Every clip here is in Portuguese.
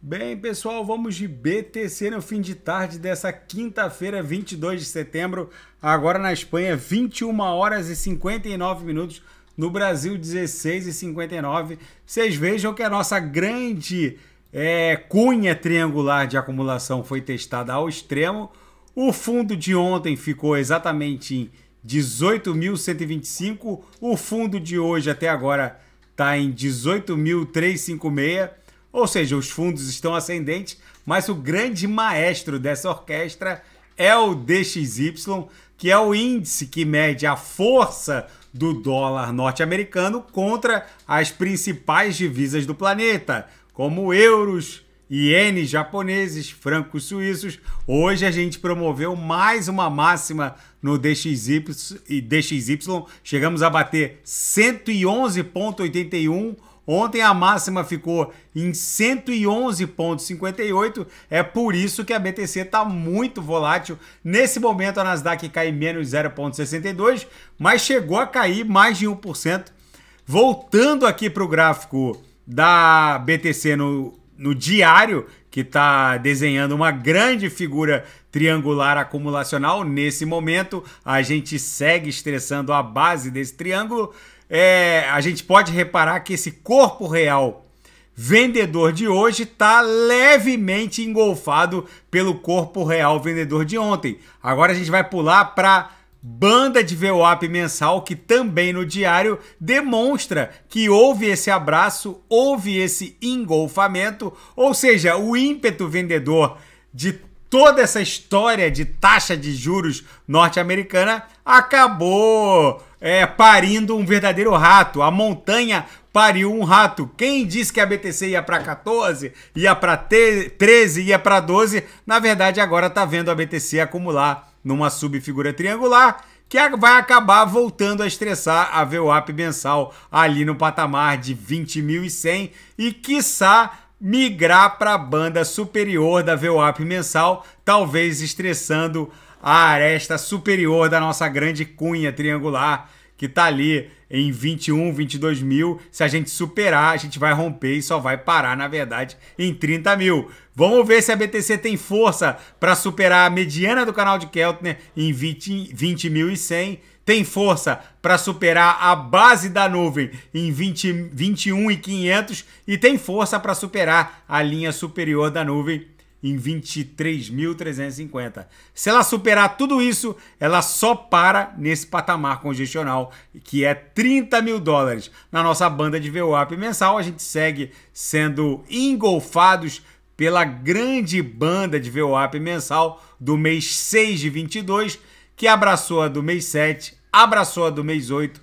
Bem, pessoal, vamos de BTC no fim de tarde dessa quinta-feira, 22 de setembro, agora na Espanha, 21 horas e 59 minutos, no Brasil, 16 e 59. Vocês vejam que a nossa grande é, cunha triangular de acumulação foi testada ao extremo. O fundo de ontem ficou exatamente em 18.125, o fundo de hoje até agora está em 18.356 ou seja, os fundos estão ascendentes, mas o grande maestro dessa orquestra é o DXY, que é o índice que mede a força do dólar norte-americano contra as principais divisas do planeta, como euros, ienes japoneses, francos suíços. Hoje a gente promoveu mais uma máxima no DXY, DXY. chegamos a bater 111,81 Ontem a máxima ficou em 111,58. É por isso que a BTC está muito volátil. Nesse momento, a Nasdaq cai menos 0,62, mas chegou a cair mais de 1%. Voltando aqui para o gráfico da BTC no, no diário, que está desenhando uma grande figura triangular acumulacional. Nesse momento, a gente segue estressando a base desse triângulo é, a gente pode reparar que esse corpo real vendedor de hoje está levemente engolfado pelo corpo real vendedor de ontem. Agora a gente vai pular para banda de VWAP mensal que também no diário demonstra que houve esse abraço, houve esse engolfamento, ou seja, o ímpeto vendedor de toda essa história de taxa de juros norte-americana acabou é, parindo um verdadeiro rato. A montanha pariu um rato. Quem disse que a BTC ia para 14, ia para 13, ia para 12, na verdade agora está vendo a BTC acumular numa subfigura triangular que vai acabar voltando a estressar a VWAP mensal ali no patamar de 20.100 e quiçá migrar para a banda superior da VWAP mensal, talvez estressando a aresta superior da nossa grande cunha triangular, que está ali em 21, 22 mil. Se a gente superar, a gente vai romper e só vai parar, na verdade, em 30 mil. Vamos ver se a BTC tem força para superar a mediana do canal de Keltner em 20, 20.100 tem força para superar a base da nuvem em 20, 21 e 500 e tem força para superar a linha superior da nuvem em 23.350. Se ela superar tudo isso, ela só para nesse patamar congestional, que é 30 mil dólares. Na nossa banda de VWAP mensal, a gente segue sendo engolfados pela grande banda de VWAP mensal do mês 6 de 22, que abraçou a do mês 7 abraçou a do mês 8,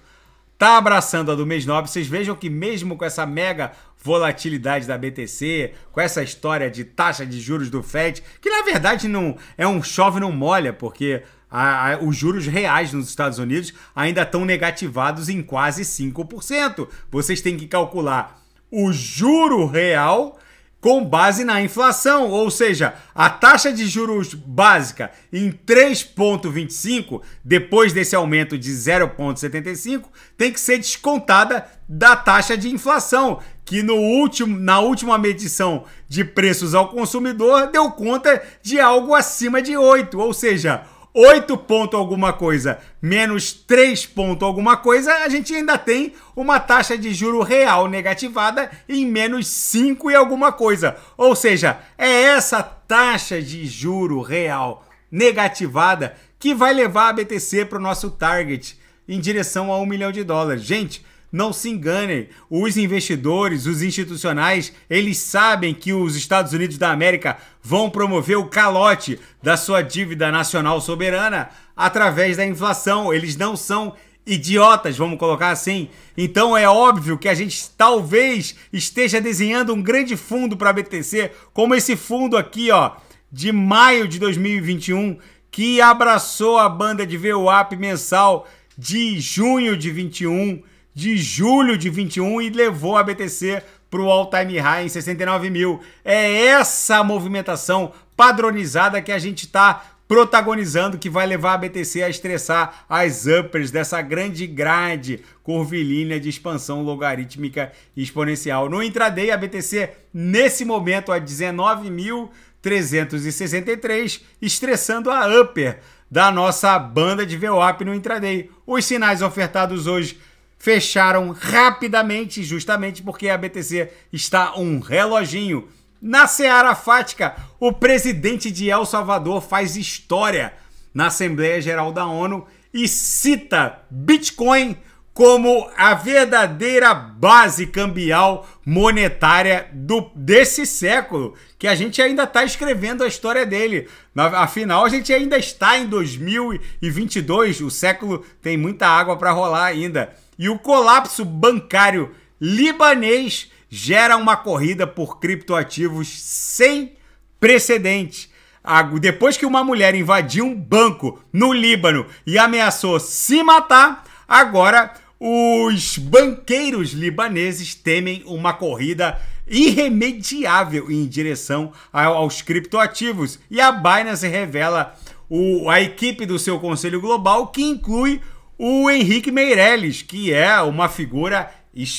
tá abraçando a do mês 9. Vocês vejam que mesmo com essa mega volatilidade da BTC, com essa história de taxa de juros do Fed, que na verdade não é um chove não molha, porque a, a, os juros reais nos Estados Unidos ainda estão negativados em quase 5%. Vocês têm que calcular o juro real com base na inflação, ou seja, a taxa de juros básica em 3,25, depois desse aumento de 0,75, tem que ser descontada da taxa de inflação, que no último, na última medição de preços ao consumidor deu conta de algo acima de 8, ou seja, 8 ponto alguma coisa menos 3 ponto alguma coisa, a gente ainda tem uma taxa de juro real negativada em menos 5 e alguma coisa. Ou seja, é essa taxa de juro real negativada que vai levar a BTC para o nosso target em direção a 1 milhão de dólares. Gente, não se enganem, os investidores, os institucionais, eles sabem que os Estados Unidos da América vão promover o calote da sua dívida nacional soberana através da inflação. Eles não são idiotas, vamos colocar assim. Então é óbvio que a gente talvez esteja desenhando um grande fundo para a BTC, como esse fundo aqui, ó, de maio de 2021, que abraçou a banda de VWAP mensal de junho de 21 de julho de 21 e levou a BTC para o all-time high em 69 mil. É essa movimentação padronizada que a gente está protagonizando que vai levar a BTC a estressar as uppers dessa grande grade curvilínea de expansão logarítmica exponencial. No intraday, a BTC nesse momento a 19.363, estressando a upper da nossa banda de VWAP no intraday. Os sinais ofertados hoje fecharam rapidamente, justamente porque a BTC está um reloginho. Na Seara Fática, o presidente de El Salvador faz história na Assembleia Geral da ONU e cita Bitcoin como a verdadeira base cambial monetária do, desse século, que a gente ainda está escrevendo a história dele. Afinal, a gente ainda está em 2022, o século tem muita água para rolar ainda. E o colapso bancário libanês gera uma corrida por criptoativos sem precedentes. Depois que uma mulher invadiu um banco no Líbano e ameaçou se matar, agora os banqueiros libaneses temem uma corrida irremediável em direção aos criptoativos. E a Binance revela o, a equipe do seu conselho global, que inclui o Henrique Meirelles, que é uma figura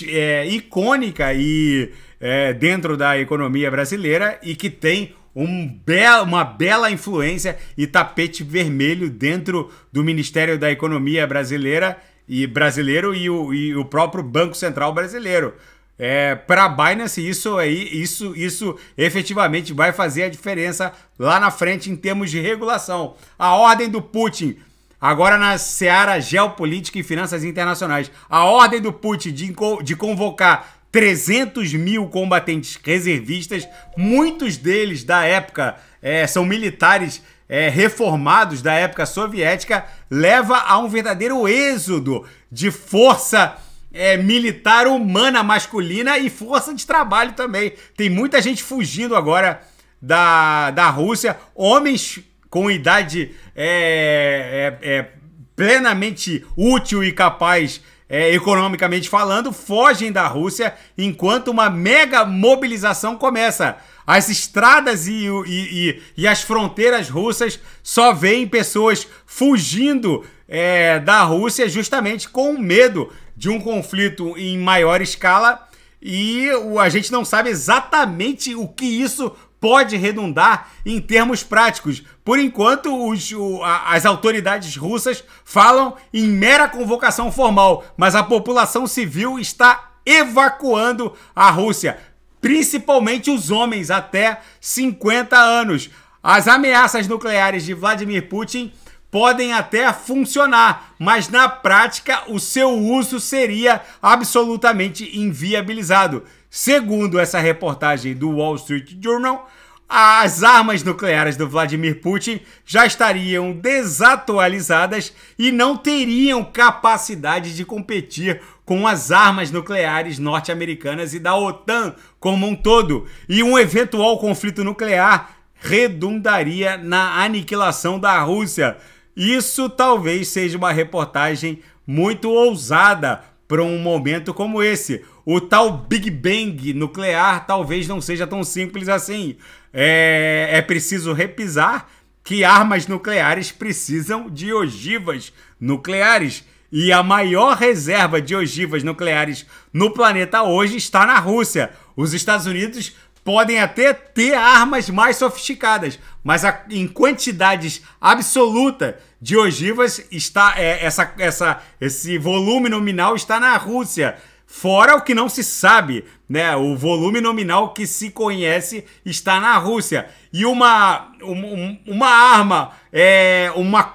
é, icônica e é, dentro da economia brasileira e que tem um be uma bela influência e tapete vermelho dentro do Ministério da Economia brasileira e brasileiro e o, e o próprio Banco Central brasileiro. É, para a Binance isso aí isso isso efetivamente vai fazer a diferença lá na frente em termos de regulação. A ordem do Putin Agora na seara geopolítica e finanças internacionais. A ordem do Putin de, de convocar 300 mil combatentes reservistas, muitos deles da época é, são militares é, reformados da época soviética, leva a um verdadeiro êxodo de força é, militar humana masculina e força de trabalho também. Tem muita gente fugindo agora da, da Rússia, homens com idade é, é, é plenamente útil e capaz é, economicamente falando, fogem da Rússia enquanto uma mega mobilização começa. As estradas e, e, e, e as fronteiras russas só veem pessoas fugindo é, da Rússia justamente com medo de um conflito em maior escala e a gente não sabe exatamente o que isso pode redundar em termos práticos. Por enquanto, os, o, a, as autoridades russas falam em mera convocação formal, mas a população civil está evacuando a Rússia, principalmente os homens até 50 anos. As ameaças nucleares de Vladimir Putin podem até funcionar, mas na prática o seu uso seria absolutamente inviabilizado. Segundo essa reportagem do Wall Street Journal, as armas nucleares do Vladimir Putin já estariam desatualizadas e não teriam capacidade de competir com as armas nucleares norte-americanas e da OTAN como um todo. E um eventual conflito nuclear redundaria na aniquilação da Rússia. Isso talvez seja uma reportagem muito ousada para um momento como esse o tal Big Bang nuclear talvez não seja tão simples assim. É, é preciso repisar que armas nucleares precisam de ogivas nucleares. E a maior reserva de ogivas nucleares no planeta hoje está na Rússia. Os Estados Unidos podem até ter armas mais sofisticadas, mas a, em quantidades absoluta de ogivas está é, essa, essa, esse volume nominal está na Rússia. Fora o que não se sabe, né? O volume nominal que se conhece está na Rússia. E uma, um, uma arma, é, uma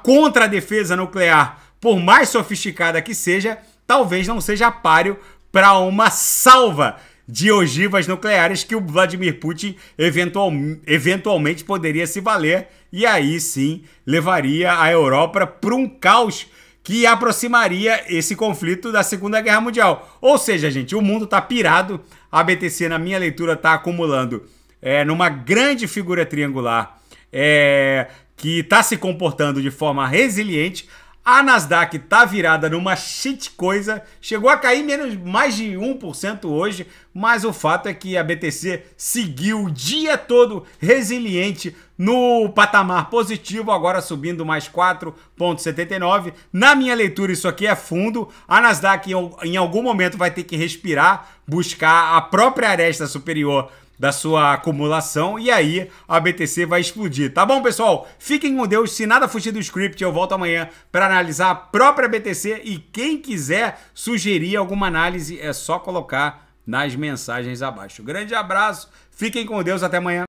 defesa nuclear, por mais sofisticada que seja, talvez não seja páreo para uma salva de ogivas nucleares que o Vladimir Putin eventual, eventualmente poderia se valer e aí sim levaria a Europa para um caos que aproximaria esse conflito da Segunda Guerra Mundial. Ou seja, gente, o mundo está pirado. A BTC, na minha leitura, está acumulando é, numa grande figura triangular é, que está se comportando de forma resiliente. A Nasdaq está virada numa shit coisa, chegou a cair menos mais de 1% hoje, mas o fato é que a BTC seguiu o dia todo resiliente no patamar positivo, agora subindo mais 4,79. Na minha leitura, isso aqui é fundo. A Nasdaq em algum momento vai ter que respirar, buscar a própria aresta superior da sua acumulação e aí a BTC vai explodir. Tá bom, pessoal? Fiquem com Deus. Se nada fugir do script, eu volto amanhã para analisar a própria BTC e quem quiser sugerir alguma análise é só colocar nas mensagens abaixo. Grande abraço, fiquem com Deus, até amanhã.